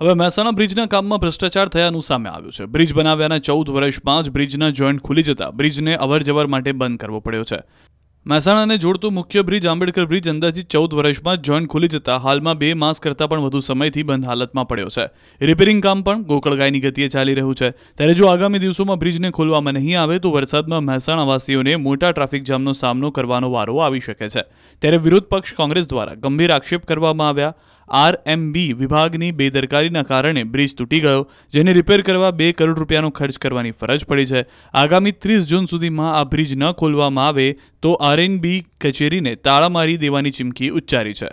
હવે મહેસાણા બ્રિજના કામમાં ભ્રષ્ટાચાર થયાનું સામે આવ્યું છે બ્રિજ બનાવ્યાના ચૌદ વર્ષમાં જ બ્રિજના જોઈન્ટ ખુલી જતા બ્રિજને અવરજવર માટે બંધ કરવો પડ્યો છે મહેસાણાને જોડતું મુખ્ય બ્રિજ આંબેડકર બ્રિજ અંદાજિત ચૌદ વર્ષમાં જોઈન્ટ ખુલી જતા હાલમાં બે માસ કરતા પણ વધુ સમયથી બંધ હાલતમાં પડ્યો છે રિપેરિંગ કામ પણ ગોકળગાયની ગતિએ ચાલી રહ્યું છે ત્યારે જો આગામી દિવસોમાં બ્રિજને ખોલવામાં નહીં આવે તો વરસાદમાં મહેસાણાવાસીઓને મોટા ટ્રાફિક જામનો સામનો કરવાનો વારો આવી શકે છે ત્યારે વિરોધ પક્ષ કોંગ્રેસ દ્વારા ગંભીર આક્ષેપ કરવામાં આવ્યા આરએમબી વિભાગની બેદરકારીના કારણે બ્રિજ તૂટી ગયો જેને રિપેર કરવા બે કરોડ રૂપિયાનો ખર્ચ કરવાની ફરજ પડી છે આગામી ત્રીસ જૂન સુધીમાં આ બ્રિજ ન ખોલવામાં આવે તો આરએનબી કચેરીને તાળા મારી દેવાની ચીમકી ઉચ્ચારી છે